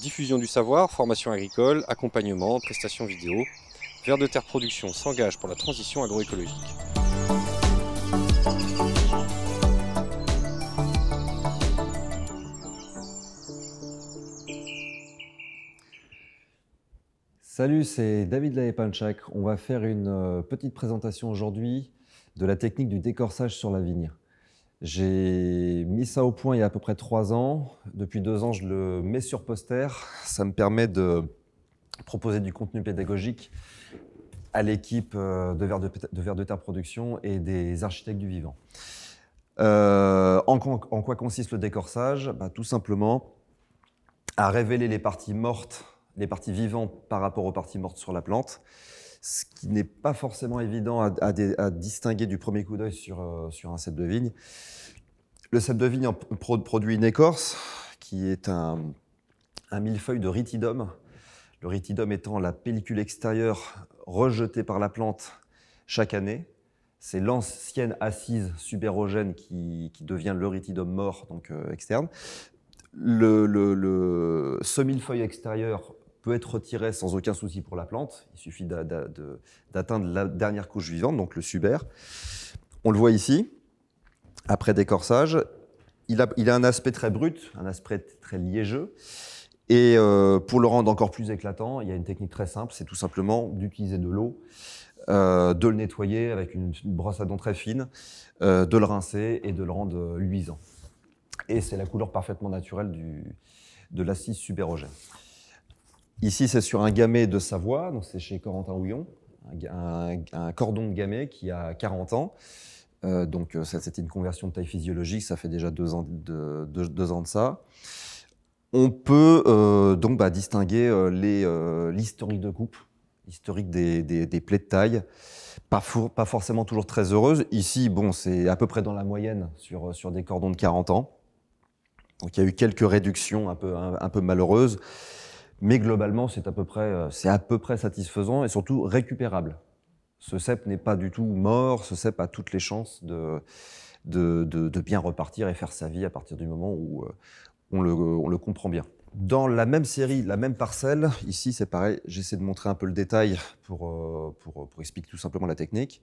Diffusion du savoir, formation agricole, accompagnement, prestations vidéo. Vers de Terre Production s'engage pour la transition agroécologique. Salut, c'est David Laépanchak. On va faire une euh, petite présentation aujourd'hui de la technique du décorsage sur la vigne. J'ai mis ça au point il y a à peu près trois ans. Depuis deux ans, je le mets sur poster. Ça me permet de proposer du contenu pédagogique à l'équipe euh, de verre de, Terre Production et des architectes du vivant. Euh, en, quoi consiste le décorsage bah, Tout simplement à révéler les parties mortes, les parties vivantes par rapport aux parties mortes sur la plante ce qui n'est pas forcément évident à, distinguer du premier coup d'œil sur, euh, sur un cep de vigne. Le cep de vigne produit une écorce qui est un, millefeuille de rhytidum. Le rhytidum étant la pellicule extérieure rejetée par la plante chaque année. C'est l'ancienne assise subérogène qui, devient le rhytidum mort, donc euh, externe. Le, ce millefeuille extérieur peut être retiré sans aucun souci pour la plante. Il suffit d'atteindre la dernière couche vivante, donc le suber. On le voit ici, après décorsage, Il a, il a un aspect très brut, un aspect très liégeux. Et euh, pour le rendre encore plus éclatant, il y a une technique très simple, c'est tout simplement d'utiliser de l'eau, euh, de le nettoyer avec une, brosse à dents très fine, euh, de le rincer et de le rendre luisant. Et c'est la couleur parfaitement naturelle du, de l'acide subérogène. Ici, c'est sur un gamet de Savoie, donc c'est chez Corentin Houillon, un, cordon de gamet qui a 40 ans. Euh, donc, euh, c'est une conversion de taille physiologique, ça fait déjà deux ans de, ça. On peut euh, donc bah, distinguer euh, l'historique de coupe, l'historique des, plaies de taille, pas, forcément toujours très heureuse. Ici, bon, c'est à peu près dans la moyenne sur, des cordons de 40 ans. Donc il y a eu quelques réductions un peu malheureuses. Mais globalement, c'est à, peu près, euh, à peu près satisfaisant et surtout récupérable. Ce cep n'est pas du tout mort, ce cep a toutes les chances de, bien repartir et faire sa vie à partir du moment où euh, on le, comprend bien. Dans la même série, la même parcelle, ici c'est pareil, j'essaie de montrer un peu le détail pour, euh, expliquer tout simplement la technique.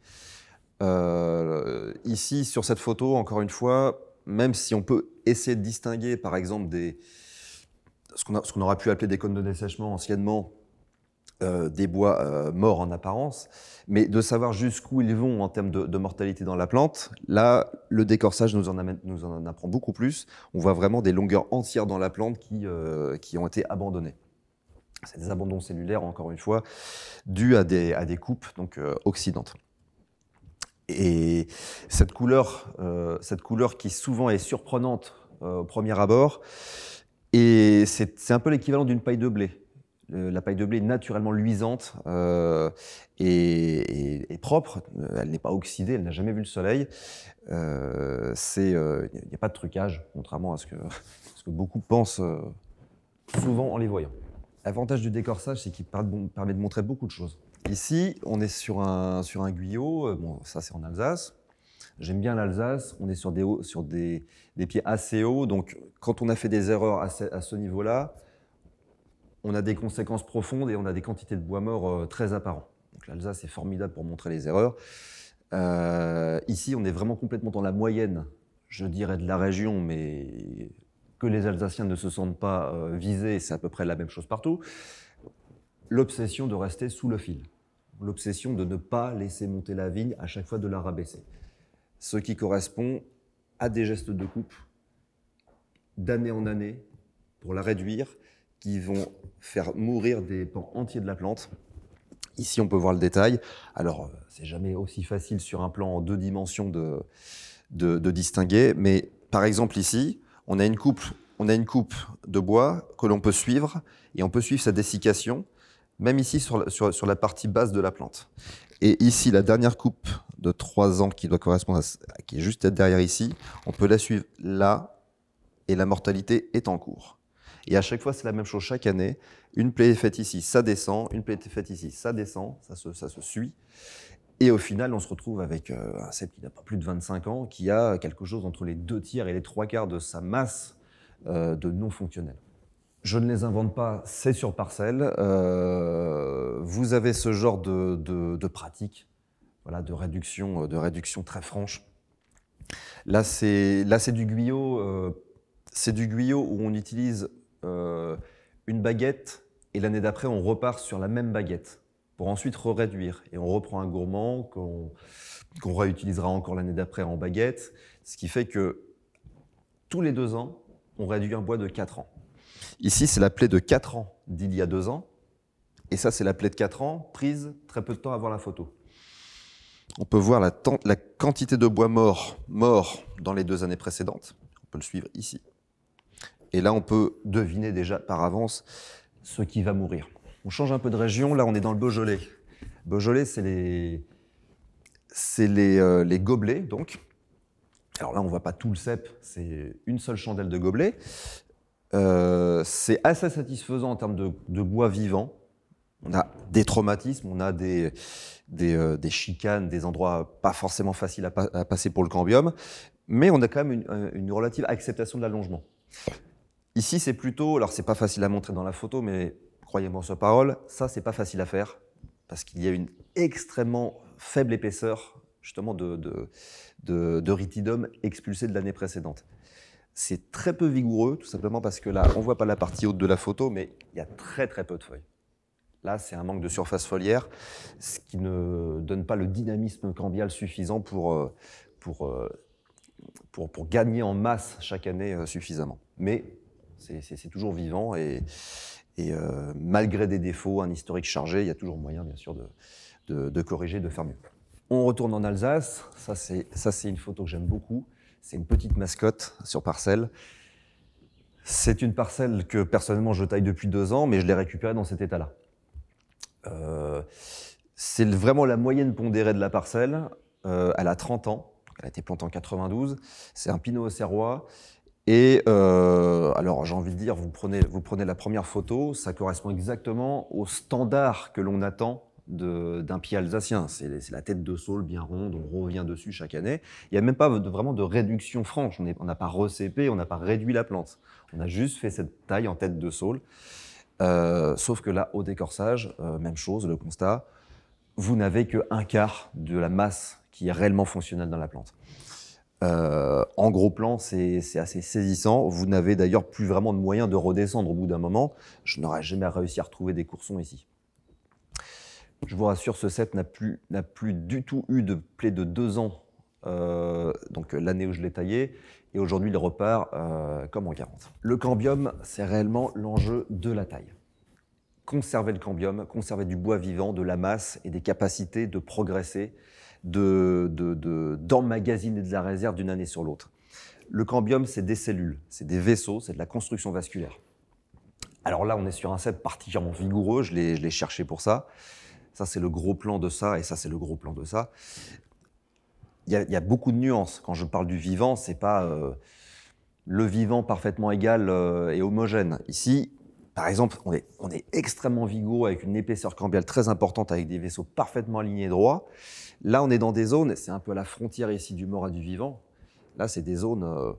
ici, sur cette photo, encore une fois, même si on peut essayer de distinguer par exemple des, ce qu'on aura aurait pu appeler des cônes de dessèchement anciennement, euh, des bois euh, morts en apparence, mais de savoir jusqu'où ils vont en termes de, mortalité dans la plante, là, le décorsage nous en, apprend beaucoup plus. On voit vraiment des longueurs entières dans la plante qui, euh, qui ont été abandonnées. C'est des abandons cellulaires, encore une fois, dus à des, à des coupes donc, oxydantes. Et cette couleur, cette couleur qui souvent est surprenante au premier abord, et c'est un peu l'équivalent d'une paille de blé. la paille de blé est naturellement luisante euh, et, propre. Euh, elle n'est pas oxydée, elle n'a jamais vu le soleil. Il euh, n'y a pas de trucage, contrairement à ce que, beaucoup pensent souvent en les voyant. L'avantage du décorsage, c'est qu'il permet de montrer beaucoup de choses. Ici, on est sur un, sur un guyot, bon, ça c'est en Alsace, J'aime bien l'Alsace, on est sur, des, hauts, sur des, pieds assez hauts, donc quand on a fait des erreurs à ce, niveau-là, on a des conséquences profondes et on a des quantités de bois mort euh, très apparents. Donc l'Alsace est formidable pour montrer les erreurs. Euh, ici, on est vraiment complètement dans la moyenne, je dirais, de la région, mais que les Alsaciens ne se sentent pas euh, visés, c'est à peu près la même chose partout. L'obsession de rester sous le fil, l'obsession de ne pas laisser monter la vigne à chaque fois de la rabaisser ce qui correspond à des gestes de coupe d'année en année pour la réduire, qui vont faire mourir des pans entiers de la plante. Ici, on peut voir le détail. Alors, euh, c'est jamais aussi facile sur un plan en deux dimensions de, de, distinguer, mais par exemple ici, on a une coupe, on a une coupe de bois que l'on peut suivre et on peut suivre sa dessiccation, même ici sur, sur, sur la partie basse de la plante. Et ici, la dernière coupe de 3 ans qui doit correspondre à, qui est juste derrière ici, on peut la suivre là et la mortalité est en cours. Et à chaque fois, c'est la même chose chaque année. Une plaie est faite ici, ça descend. Une plaie est faite ici, ça descend. Ça se, ça se suit. Et au final, on se retrouve avec euh, un cèpe qui n'a pas plus de 25 ans, qui a quelque chose entre les deux tiers et les trois quarts de sa masse euh, de non fonctionnel. Je ne les invente pas, c'est sur parcelle. Euh, vous avez ce genre de, de, de pratique voilà, de, réduction, euh, de réduction très franche. Là, c'est du guyot. Euh, c'est du guyot où on utilise euh, une baguette et l'année d'après, on repart sur la même baguette pour ensuite réduire. Et on reprend un gourmand qu'on réutilisera encore l'année d'après en baguette. Ce qui fait que tous les deux ans, on réduit un bois de 4 ans. Ici, c'est la plaie de 4 ans d'il y a deux ans. Et ça, c'est la plaie de 4 ans prise très peu de temps avant la photo. On peut voir la, quantité de bois mort, mort dans les deux années précédentes. On peut le suivre ici. Et là, on peut deviner déjà par avance ce qui va mourir. On change un peu de région. Là, on est dans le Beaujolais. Beaujolais, c'est les, euh, les, gobelets, donc. Alors là, on ne voit pas tout le cep, c'est une seule chandelle de gobelet. Euh, c'est assez satisfaisant en termes de bois vivant on a des traumatismes, on a des, euh, chicanes, des endroits pas forcément faciles à, passer pour le cambium, mais on a quand même une, relative acceptation de l'allongement. Ici, c'est plutôt, alors c'est pas facile à montrer dans la photo, mais croyez-moi sur parole, ça c'est pas facile à faire parce qu'il y a une extrêmement faible épaisseur justement de, de, de ritidum expulsé de l'année précédente. C'est très peu vigoureux, tout simplement parce que là, on voit pas la partie haute de la photo, mais il y a très très peu de feuilles. Là, c'est un manque de surface foliaire, ce qui ne donne pas le dynamisme cambial suffisant pour, euh, euh, pour, pour, gagner en masse chaque année euh, suffisamment. Mais c'est toujours vivant et, malgré des défauts, un historique chargé, il y a toujours moyen, bien sûr, de, de, de corriger, de faire mieux. On retourne en Alsace. Ça, c'est une photo que j'aime beaucoup. C'est une petite mascotte sur parcelle. C'est une parcelle que personnellement je taille depuis deux ans, mais je l'ai récupérée dans cet état-là. Euh, c'est vraiment la moyenne pondérée de la parcelle. Euh, elle a 30 ans. Elle a été plantée en 92. C'est un pinot serrois Et euh, alors, j'ai envie de dire, vous prenez, vous prenez la première photo, ça correspond exactement au standard que l'on attend d'un pied alsacien. C'est la tête de saule bien ronde, on revient dessus chaque année. Il n'y a même pas vraiment de réduction franche. On n'a pas recépé, on n'a pas réduit la plante. On a juste fait cette taille en tête de saule. Euh, sauf que là, au décorsage, euh, même chose, le constat, vous n'avez qu'un quart de la masse qui est réellement fonctionnelle dans la plante. Euh, en gros plan, c'est assez saisissant. Vous n'avez d'ailleurs plus vraiment de moyens de redescendre au bout d'un moment. Je n'aurais jamais réussi à retrouver des coursons ici. Je vous rassure, ce set n'a plus, plus du tout eu de plaie de deux ans euh, donc euh, l'année où je l'ai taillé, et aujourd'hui il repart euh, comme en 40. Le cambium, c'est réellement l'enjeu de la taille. Conserver le cambium, conserver du bois vivant, de la masse et des capacités de progresser, d'emmagasiner de, de, de la réserve d'une année sur l'autre. Le cambium, c'est des cellules, c'est des vaisseaux, c'est de la construction vasculaire. Alors là, on est sur un set particulièrement vigoureux, je l'ai cherché pour ça. Ça, c'est le gros plan de ça, et ça, c'est le gros plan de ça. Il y, a beaucoup de nuances. Quand je parle du vivant, c'est pas euh, le vivant parfaitement égal euh, et homogène. Ici, par exemple, on est, on est, extrêmement vigoureux avec une épaisseur cambiale très importante, avec des vaisseaux parfaitement alignés droits. Là, on est dans des zones, c'est un peu à la frontière ici du mort à du vivant. Là, c'est des zones, euh,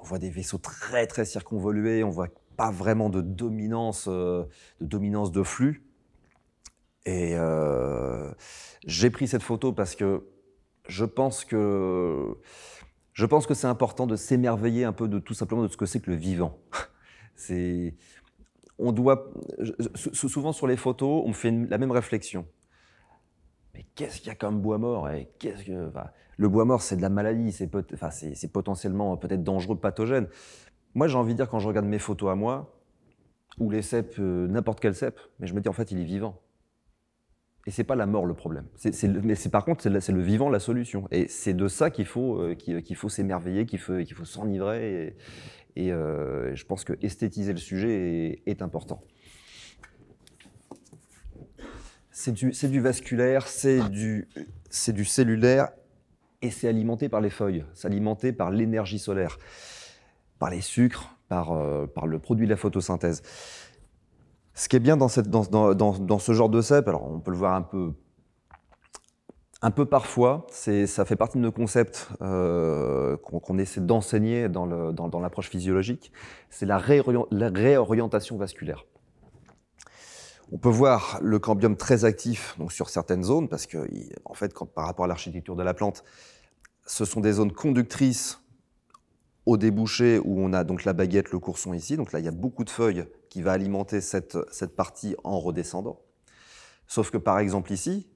on voit des vaisseaux très très circonvolués, on voit pas vraiment de dominance, de dominance de flux. Et j'ai pris cette photo parce que je pense que je pense que c'est important de s'émerveiller un peu de tout simplement de ce que c'est que le vivant. c'est on doit souvent sur les photos, on fait la même réflexion. Mais qu'est-ce qu'il y a comme bois mort et eh? qu'est-ce que le bois mort, c'est de la maladie, c'est enfin, c'est potentiellement euh, peut-être dangereux, pathogène. Moi, j'ai envie de dire quand je regarde mes photos à moi ou les cèpes, euh, n'importe quel cèpe, mais je me dis en fait, il est vivant. Et c'est pas la mort le problème. mais c'est par contre, c'est, le, vivant la solution. Et c'est de ça qu'il faut, euh, qu'il, faut s'émerveiller, qu'il faut, s'enivrer. Et, euh, je pense que esthétiser le sujet est, important. C'est du, vasculaire, c'est du, du cellulaire, et c'est alimenté par les feuilles, c'est alimenté par l'énergie solaire, par les sucres, par, euh, par le produit de la photosynthèse. Ce qui est bien dans, cette, dans, ce genre de CEP, alors on peut le voir un peu, un peu parfois, ça fait partie de nos concepts euh, qu'on essaie d'enseigner dans l'approche physiologique, c'est la, réorientation vasculaire. On peut voir le cambium très actif donc sur certaines zones, parce que en fait, quand, par rapport à l'architecture de la plante, ce sont des zones conductrices au débouché où on a donc la baguette, le courson ici. Donc là, il y a beaucoup de feuilles qui va alimenter cette, cette partie en redescendant. Sauf que par exemple ici,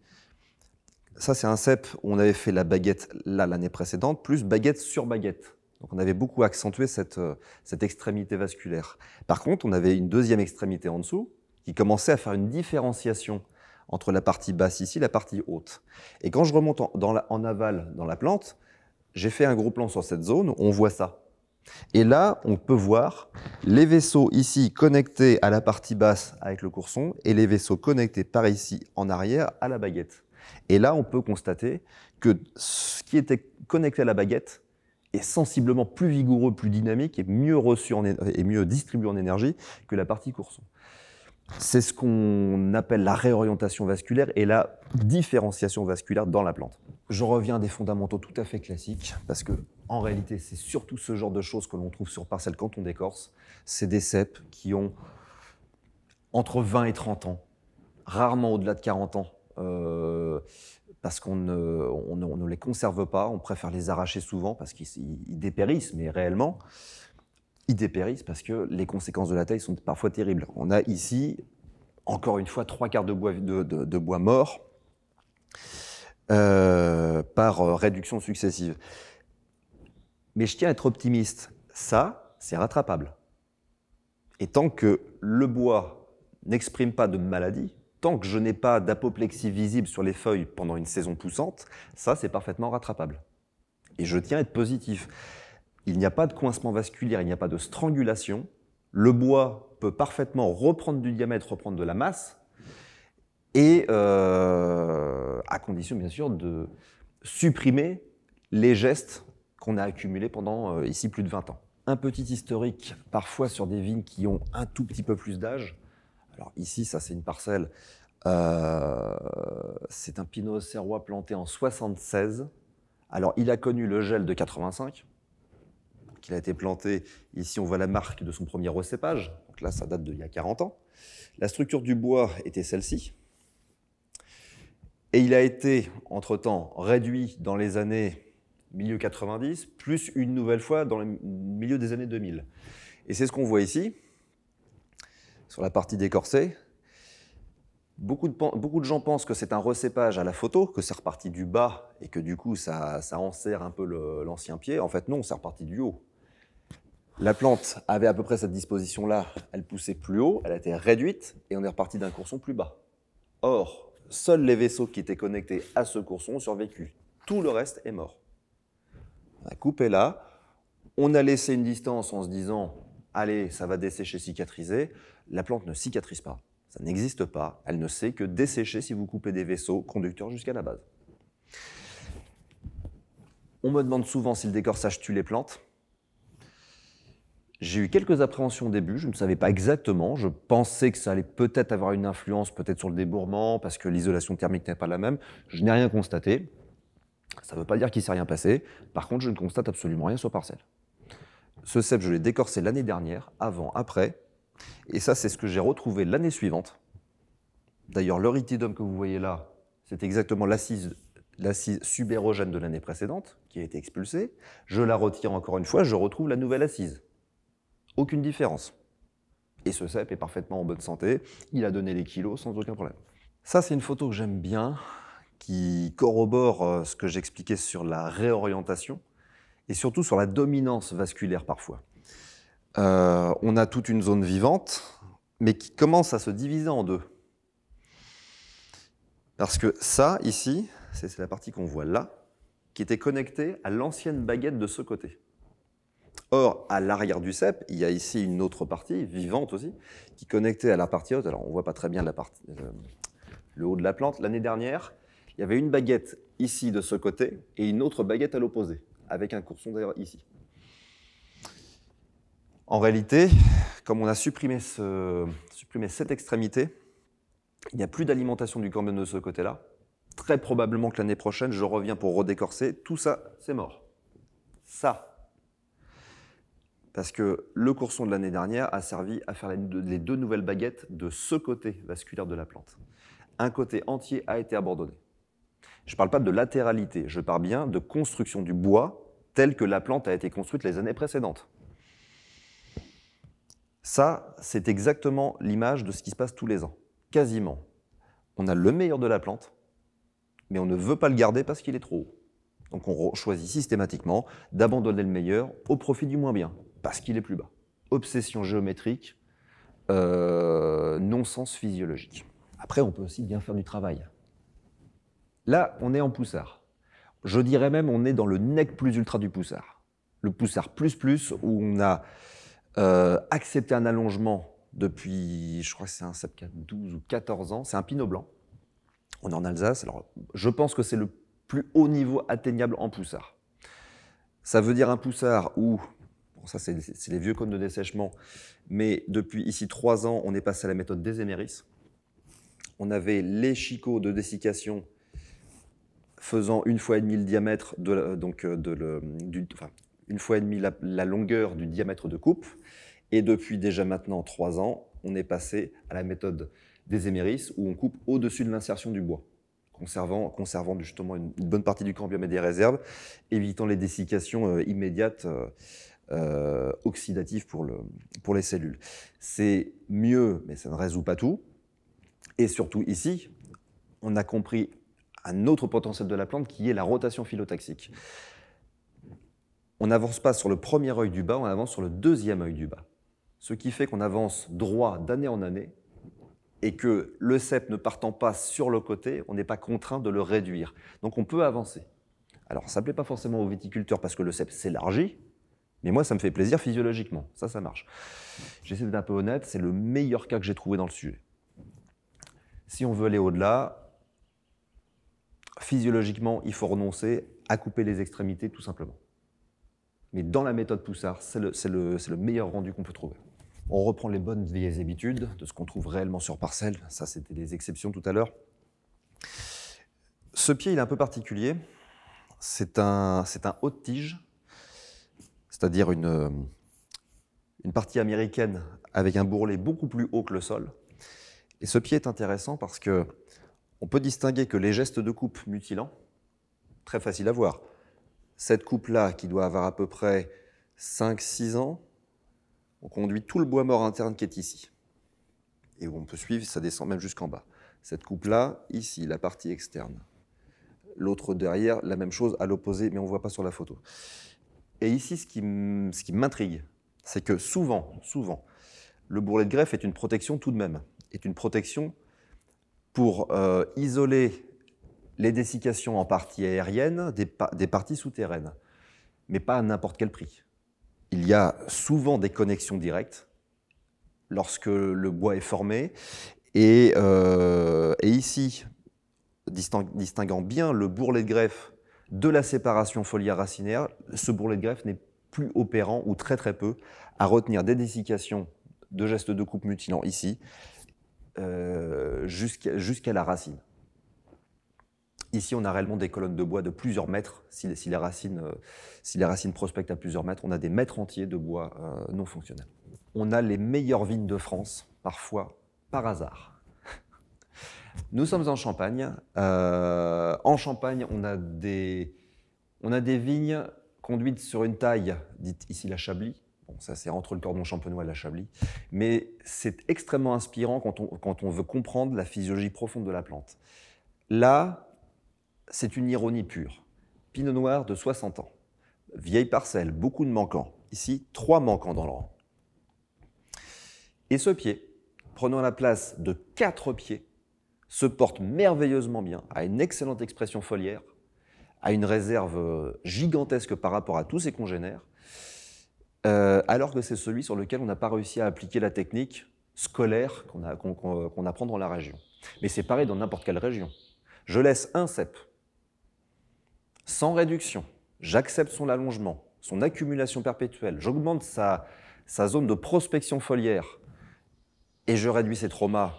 ça c'est un cep où on avait fait la baguette là l'année précédente, plus baguette sur baguette. Donc on avait beaucoup accentué cette, euh, cette extrémité vasculaire. Par contre, on avait une deuxième extrémité en dessous qui commençait à faire une différenciation entre la partie basse ici la partie haute. Et quand je remonte en aval dans la plante, j'ai fait un gros plan sur cette zone, on voit ça. Et là, on peut voir les vaisseaux ici connectés à la partie basse avec le courson et les vaisseaux connectés par ici en arrière à la baguette. Et là, on peut constater que ce qui était connecté à la baguette est sensiblement plus vigoureux, plus dynamique et mieux reçu et mieux distribué en énergie que la partie courson. C'est ce qu'on appelle la réorientation vasculaire et la différenciation vasculaire dans la plante. Je reviens des fondamentaux tout à fait classiques, parce que en réalité, c'est surtout ce genre de choses que l'on trouve sur Parcelles quand on décorce. C'est des cèpes qui ont entre 20 et 30 ans, rarement au-delà de 40 ans, euh, parce qu'on ne, ne, les conserve pas, on préfère les arracher souvent parce qu'ils dépérissent, mais réellement ils dépérissent parce que les conséquences de la taille sont parfois terribles. On a ici, encore une fois, trois quarts de bois, de, bois mort euh, par euh, réduction successive. Mais je tiens à être optimiste. Ça, c'est rattrapable. Et tant que le bois n'exprime pas de maladie, tant que je n'ai pas d'apoplexie visible sur les feuilles pendant une saison poussante, ça, c'est parfaitement rattrapable. Et je tiens à être positif il n'y a pas de coincement vasculaire, il n'y a pas de strangulation. Le bois peut parfaitement reprendre du diamètre, reprendre de la masse, et euh, à condition bien sûr de supprimer les gestes qu'on a accumulés pendant euh, ici plus de 20 ans. Un petit historique, parfois sur des vignes qui ont un tout petit peu plus d'âge. Alors ici, ça c'est une parcelle, euh, c'est un pinot serrois planté en 76. Alors il a connu le gel de 85, il a été planté. Ici, on voit la marque de son premier recépage. Donc là, ça date d'il y a 40 ans. La structure du bois était celle-ci. Et il a été, entre-temps, réduit dans les années milieu 90, plus une nouvelle fois dans le milieu des années 2000. Et c'est ce qu'on voit ici, sur la partie décorsée. Beaucoup de, beaucoup de gens pensent que c'est un recépage à la photo, que c'est reparti du bas et que du coup ça, ça enserre un peu l'ancien pied. En fait non, c'est reparti du haut. La plante avait à peu près cette disposition-là. Elle poussait plus haut, elle a été réduite, et on est reparti d'un courson plus bas. Or, seuls les vaisseaux qui étaient connectés à ce courson ont survécu. Tout le reste est mort. La coupe est là, on a laissé une distance en se disant Allez, ça va dessécher, cicatriser. La plante ne cicatrise pas. Ça n'existe pas. Elle ne sait que dessécher si vous coupez des vaisseaux conducteurs jusqu'à la base. On me demande souvent si le décorsage tue les plantes. J'ai eu quelques appréhensions au début, je ne savais pas exactement. Je pensais que ça allait peut-être avoir une influence, peut-être sur le débourrement, parce que l'isolation thermique n'est pas la même. Je n'ai rien constaté. Ça ne veut pas dire qu'il ne s'est rien passé. Par contre, je ne constate absolument rien sur parcelle. Ce cep, je l'ai décorsé l'année dernière, avant, après. Et ça, c'est ce que j'ai retrouvé l'année suivante. D'ailleurs, le que vous voyez là, c'est exactement l'assise l'assise subérogène de l'année précédente, qui a été expulsée. Je la retire encore une fois, je retrouve la nouvelle assise aucune différence. Et ce cep est parfaitement en bonne santé, il a donné les kilos sans aucun problème. Ça, c'est une photo que j'aime bien, qui corrobore euh, ce que j'expliquais sur la réorientation et surtout sur la dominance vasculaire parfois. Euh, on a toute une zone vivante, mais qui commence à se diviser en deux. Parce que ça, ici, c'est la partie qu'on voit là, qui était connectée à l'ancienne baguette de ce côté. Or, à l'arrière du cep, il y a ici une autre partie, vivante aussi, qui connectait à la partie haute. Alors, on ne voit pas très bien la partie, euh, le haut de la plante. L'année dernière, il y avait une baguette ici de ce côté et une autre baguette à l'opposé, avec un courson d'ailleurs ici. En réalité, comme on a supprimé, cette extrémité, il n'y a plus d'alimentation du cambium de ce côté-là. Très probablement que l'année prochaine, je reviens pour redécorcer. Tout ça, c'est mort. Ça, parce que le courson de l'année dernière a servi à faire les deux nouvelles baguettes de ce côté vasculaire de la plante. Un côté entier a été abandonné. Je ne parle pas de latéralité, je parle bien de construction du bois tel que la plante a été construite les années précédentes. Ça, c'est exactement l'image de ce qui se passe tous les ans. Quasiment. On a le meilleur de la plante, mais on ne veut pas le garder parce qu'il est trop haut. Donc on choisit systématiquement d'abandonner le meilleur au profit du moins bien parce qu'il est plus bas. Obsession géométrique, euh, non-sens physiologique. Après, on peut aussi bien faire du travail. Là, on est en poussard. Je dirais même, on est dans le nec plus ultra du poussard. Le poussard plus plus, où on a euh, accepté un allongement depuis, je crois que c'est un 12 ou 14 ans. C'est un pinot blanc. On est en Alsace. Alors, je pense que c'est le plus haut niveau atteignable en poussard. Ça veut dire un poussard où ça, c'est les vieux cônes de dessèchement. Mais depuis ici trois ans, on est passé à la méthode des éméris. On avait les chicots de dessiccation faisant une fois et demi le diamètre de la, donc euh, de le, enfin, une fois et demi la, longueur du diamètre de coupe. Et depuis déjà maintenant trois ans, on est passé à la méthode des éméris où on coupe au-dessus de l'insertion du bois, conservant, conservant justement une, bonne partie du cambium et des réserves, évitant les dessiccations euh, immédiates euh, euh, oxydatif pour, pour les cellules. C'est mieux, mais ça ne résout pas tout. Et surtout ici, on a compris un autre potentiel de la plante qui est la rotation phyllotaxique. On n'avance pas sur le premier œil du bas, on avance sur le deuxième œil du bas. Ce qui fait qu'on avance droit d'année en année et que le cep ne partant pas sur le côté, on n'est pas contraint de le réduire. Donc on peut avancer. Alors ça ne plaît pas forcément aux viticulteurs parce que le cep s'élargit, mais moi, ça me fait plaisir physiologiquement. Ça, ça marche. J'essaie d'être un peu honnête, c'est le meilleur cas que j'ai trouvé dans le sujet. Si on veut aller au-delà, physiologiquement, il faut renoncer à couper les extrémités, tout simplement. Mais dans la méthode Poussard, c'est le, meilleur rendu qu'on peut trouver. On reprend les bonnes vieilles habitudes de ce qu'on trouve réellement sur parcelle. Ça, c'était des exceptions tout à l'heure. Ce pied, il est un peu particulier. C'est un, un haut de tige c'est-à-dire une, euh, une partie américaine avec un bourrelet beaucoup plus haut que le sol. Et ce pied est intéressant parce que on peut distinguer que les gestes de coupe mutilants, très facile à voir. Cette coupe-là, qui doit avoir à peu près 5-6 ans, on conduit tout le bois mort interne qui est ici. Et on peut suivre, ça descend même jusqu'en bas. Cette coupe-là, ici, la partie externe. L'autre derrière, la même chose à l'opposé, mais on ne voit pas sur la photo. Et ici, ce qui m'intrigue, c'est que souvent, souvent, le bourrelet de greffe est une protection tout de même, est une protection pour euh, isoler les dessiccations en partie aérienne des, parties souterraines, mais pas à n'importe quel prix. Il y a souvent des connexions directes lorsque le bois est formé, et, euh, et ici, distinguant bien le bourrelet de greffe de la séparation foliaire racinaire, ce bourrelet de greffe n'est plus opérant ou très très peu à retenir des dessiccations de gestes de coupe mutilants ici euh, jusqu'à la racine. Ici, on a réellement des colonnes de bois de plusieurs mètres. Si, les, racines, euh, si les racines prospectent à plusieurs mètres, on a des mètres entiers de bois euh, non fonctionnels. On a les meilleures vignes de France, parfois par hasard. Nous sommes en Champagne. Euh, en Champagne, on a, des, on a des vignes conduites sur une taille, dite ici la Chablis. Bon, ça, c'est entre le cordon champenois et la Chablis. Mais c'est extrêmement inspirant quand on, quand on veut comprendre la physiologie profonde de la plante. Là, c'est une ironie pure. Pinot noir de 60 ans. Vieille parcelle, beaucoup de manquants. Ici, trois manquants dans le rang. Et ce pied, prenant la place de quatre pieds, se porte merveilleusement bien, a une excellente expression foliaire, a une réserve euh, gigantesque par rapport à tous ses congénères, euh, alors que c'est celui sur lequel on n'a pas réussi à appliquer la technique scolaire qu'on apprend dans la région. Mais c'est pareil dans n'importe quelle région. Je laisse un cep, sans réduction, j'accepte son allongement, son accumulation perpétuelle, j'augmente sa, sa zone de prospection foliaire et je réduis ses traumas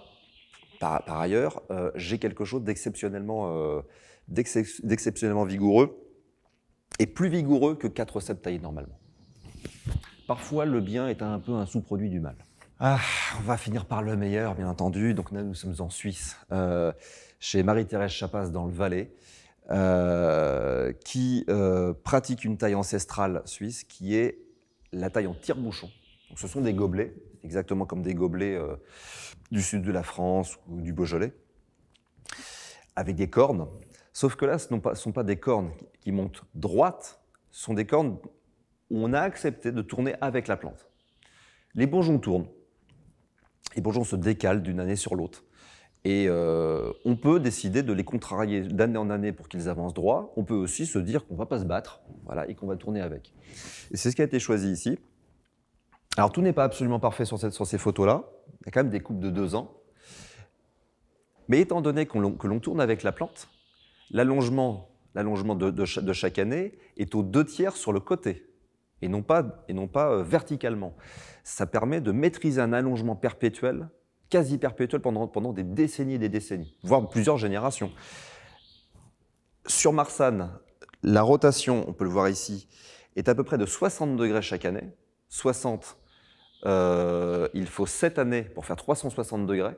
par, ailleurs, euh, j'ai quelque chose d'exceptionnellement euh, d'exceptionnellement vigoureux et plus vigoureux que quatre recettes taillées normalement. Parfois, le bien est un peu un sous-produit du mal. Ah, on va finir par le meilleur, bien entendu. Donc nous sommes en Suisse, euh, chez Marie-Thérèse Chapas dans le Valais, qui pratique une taille ancestrale suisse qui est la taille en tire-bouchon. ce sont des gobelets, exactement comme des gobelets du sud de la France ou du Beaujolais, avec des cornes. Sauf que là, ce ne sont pas des cornes qui montent droites, ce sont des cornes où on a accepté de tourner avec la plante. Les bourgeons tournent, les bourgeons se décalent d'une année sur l'autre. Et euh, on peut décider de les contrarier d'année en année pour qu'ils avancent droit. On peut aussi se dire qu'on ne va pas se battre voilà, et qu'on va tourner avec. Et c'est ce qui a été choisi ici. Alors tout n'est pas absolument parfait sur, ces photos-là. Il y a quand même des coupes de deux ans. Mais étant donné que l'on tourne avec la plante, l'allongement de, de, chaque année est aux deux tiers sur le côté et non pas, et non pas euh, verticalement. Ça permet de maîtriser un allongement perpétuel, quasi perpétuel pendant, pendant des décennies et des décennies, voire plusieurs générations. Sur Marsan, la rotation, on peut le voir ici, est à peu près de 60 degrés chaque année, 60, euh, il faut 7 années pour faire 360 degrés.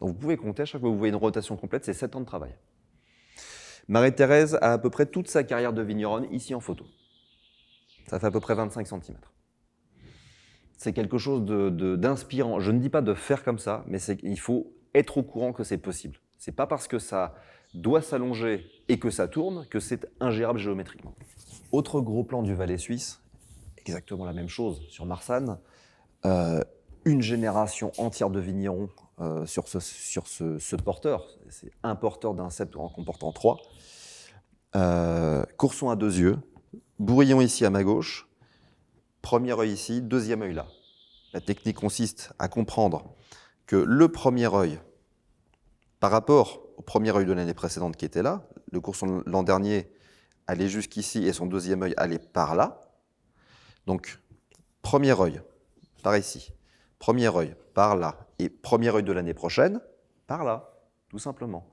Donc vous pouvez compter, à chaque fois que vous voyez une rotation complète, c'est 7 ans de travail. Marie-Thérèse a à peu près toute sa carrière de vigneronne ici en photo. Ça fait à peu près 25 cm. C'est quelque chose d'inspirant. De, Je ne dis pas de faire comme ça, mais il faut être au courant que c'est possible. Ce n'est pas parce que ça doit s'allonger et que ça tourne que c'est ingérable géométriquement. Autre gros plan du Valais suisse, exactement la même chose sur Marsanne. Euh, une génération entière de vignerons euh, sur, ce, sur ce, porteur. C'est un porteur d'un en comportant trois. Euh, courson à deux yeux, bourrillon ici à ma gauche, premier œil ici, deuxième œil là. La technique consiste à comprendre que le premier œil, par rapport au premier œil de l'année précédente qui était là, le Courson l'an dernier allait jusqu'ici et son deuxième œil allait par là, donc, premier œil, par ici. Premier œil, par là. Et premier œil de l'année prochaine, par là, tout simplement.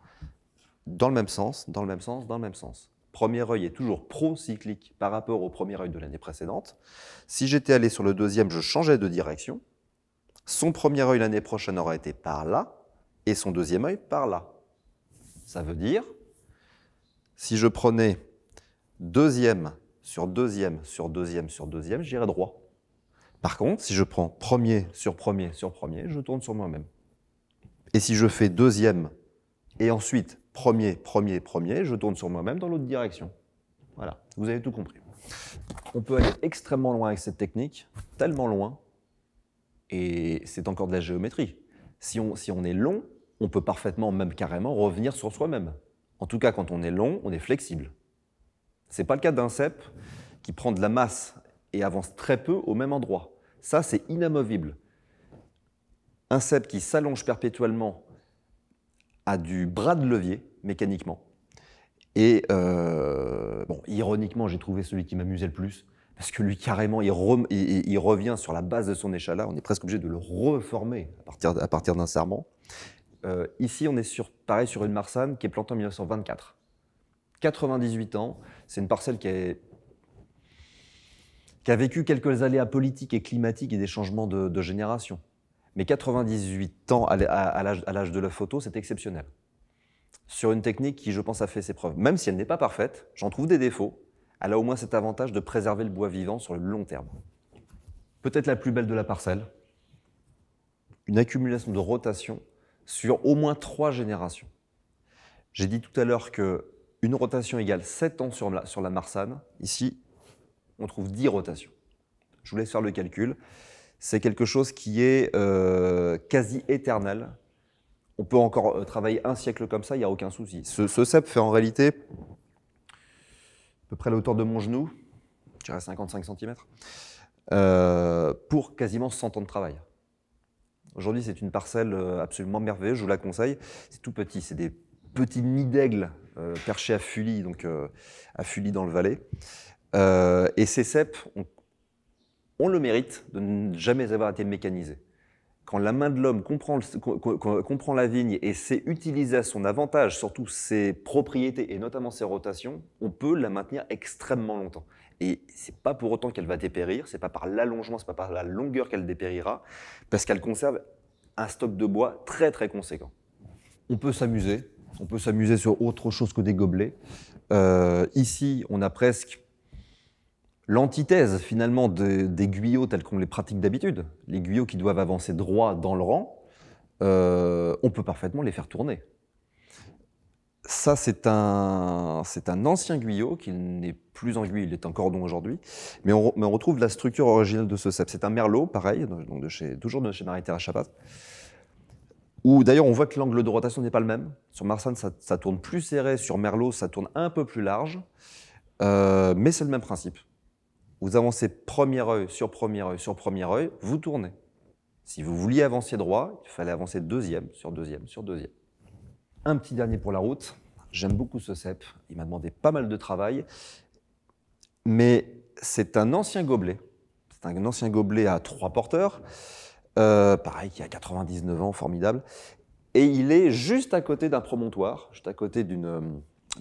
Dans le même sens, dans le même sens, dans le même sens. Premier œil est toujours pro-cyclique par rapport au premier œil de l'année précédente. Si j'étais allé sur le deuxième, je changeais de direction. Son premier œil l'année prochaine aura été par là, et son deuxième œil par là. Ça veut dire, si je prenais deuxième sur deuxième, sur deuxième, sur deuxième, j'irai droit. Par contre, si je prends premier sur premier sur premier, je tourne sur moi-même. Et si je fais deuxième et ensuite premier, premier, premier, je tourne sur moi-même dans l'autre direction. Voilà, vous avez tout compris. On peut aller extrêmement loin avec cette technique, tellement loin, et c'est encore de la géométrie. Si on, si on est long, on peut parfaitement, même carrément, revenir sur soi-même. En tout cas, quand on est long, on est flexible. Ce n'est pas le cas d'un cep qui prend de la masse et avance très peu au même endroit. Ça, c'est inamovible. Un cep qui s'allonge perpétuellement a du bras de levier mécaniquement. Et euh, bon, ironiquement, j'ai trouvé celui qui m'amusait le plus parce que lui, carrément, il, revient sur la base de son échalas. On est presque obligé de le reformer à partir, d'un serment. Euh, ici, on est sur, pareil sur une Marsanne qui est plantée en 1924. 98 ans, c'est une parcelle qui a vécu quelques aléas politiques et climatiques et des changements de, de génération. Mais 98 ans à l'âge de la photo, c'est exceptionnel. Sur une technique qui, je pense, a fait ses preuves. Même si elle n'est pas parfaite, j'en trouve des défauts, elle a au moins cet avantage de préserver le bois vivant sur le long terme. Peut-être la plus belle de la parcelle, une accumulation de rotation sur au moins trois générations. J'ai dit tout à l'heure que une rotation égale 7 ans sur la, sur Marsanne. Ici, on trouve 10 rotations. Je vous laisse faire le calcul. C'est quelque chose qui est euh, quasi éternel. On peut encore euh, travailler un siècle comme ça, il n'y a aucun souci. Ce, ce cep fait en réalité à peu près la hauteur de mon genou, je dirais 55 cm, euh, pour quasiment 100 ans de travail. Aujourd'hui, c'est une parcelle absolument merveilleuse, je vous la conseille. C'est tout petit, c'est des petits nids d'aigle euh, perché à Fully, donc euh, à Fully dans le Valais. Euh, et ces cèpes, on, le mérite de ne jamais avoir été mécanisés quand la main de l'homme comprend, la vigne et sait utiliser à son avantage, surtout ses propriétés et notamment ses rotations, on peut la maintenir extrêmement longtemps. Et c'est pas pour autant qu'elle va dépérir, c'est pas par l'allongement, c'est pas par la longueur qu'elle dépérira, parce qu'elle conserve un stock de bois très très conséquent. On peut s'amuser, on peut s'amuser sur autre chose que des gobelets. Euh, ici, on a presque l'antithèse finalement des guyots tels qu'on les pratique d'habitude. Les guyots qui doivent avancer droit dans le rang, euh, on peut parfaitement les faire tourner. Ça, c'est un, un ancien guyot qui n'est plus en guyot, il est en cordon aujourd'hui. Mais, on, retrouve la structure originale de ce cep. C'est un merlot, pareil, toujours de chez Marie-Thérèse Chabat. Ou d'ailleurs on voit que l'angle de rotation n'est pas le même. Sur Marsan, ça, tourne plus serré, sur Merlot, ça tourne un peu plus large, euh, mais c'est le même principe. Vous avancez premier œil sur premier œil sur premier œil, vous tournez. Si vous vouliez avancer droit, il fallait avancer deuxième sur deuxième sur deuxième. Un petit dernier pour la route. J'aime beaucoup ce cep. Il m'a demandé pas mal de travail, mais c'est un ancien gobelet. C'est un ancien gobelet à trois porteurs. Euh, pareil, qui a 99 ans, formidable. Et il est juste à côté d'un promontoire, juste à côté euh,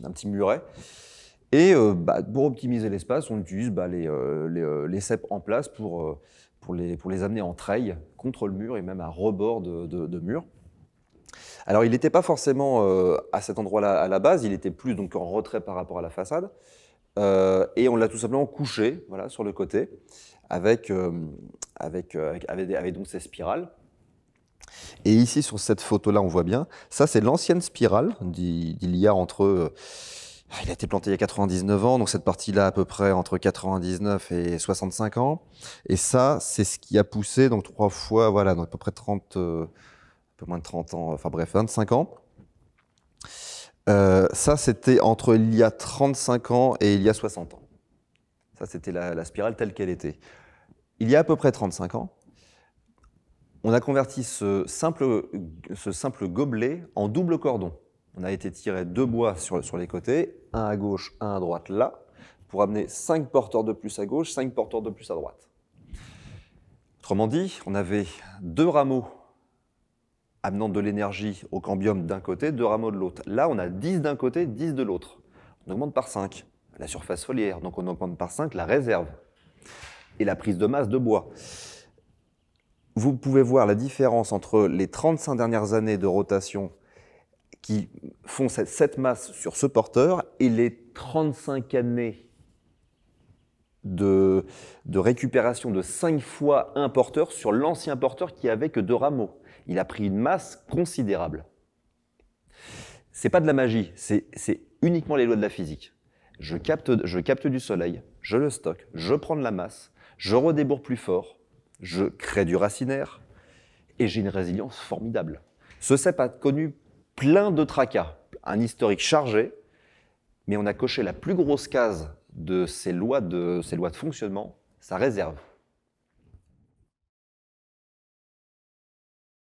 d'un petit muret. Et euh, bah, pour optimiser l'espace, on utilise bah, les, les, les, en place pour, pour, les, pour les amener en treille contre le mur et même à rebord de, mur. Alors, il n'était pas forcément à cet endroit-là à la base, il était plus donc en retrait par rapport à la façade. et on l'a tout simplement couché voilà, sur le côté. Euh, euh, avec, avec, avec, avec, donc ces spirales. Et ici, sur cette photo-là, on voit bien, ça, c'est l'ancienne spirale d'il y a entre... Euh, ah, il a été planté il y a 99 ans, donc cette partie-là à peu près entre 99 et 65 ans. Et ça, c'est ce qui a poussé, donc trois fois, voilà, donc à peu près 30, un peu moins de 30 ans, enfin bref, 25 ans. ça, c'était entre il y a 35 ans et il y a 60 ans. Ça, c'était la, spirale telle qu'elle était. Il y a à peu près 35 ans, on a converti ce simple, gobelet en double cordon. On a été tiré deux bois sur, les côtés, un à gauche, un à droite là, pour amener cinq porteurs de plus à gauche, cinq porteurs de plus à droite. Autrement dit, on avait deux rameaux amenant de l'énergie au cambium d'un côté, deux rameaux de l'autre. Là, on a 10 d'un côté, 10 de l'autre. On augmente par 5 la surface foliaire. Donc on augmente par 5 la réserve et la prise de masse de bois. Vous pouvez voir la différence entre les 35 dernières années de rotation qui font cette, masse sur ce porteur et les 35 années de, récupération de 5 fois un porteur sur l'ancien porteur qui avait que deux rameaux. Il a pris une masse considérable. C'est pas de la magie, c'est uniquement les lois de la physique je capte, je capte du soleil, je le stocke, je prends de la masse, je redébourre plus fort, je crée du racinaire, et j'ai une résilience formidable. Ce CEP a connu plein de tracas, un historique chargé, mais on a coché la plus grosse case de ces de, ces lois de fonctionnement, sa réserve.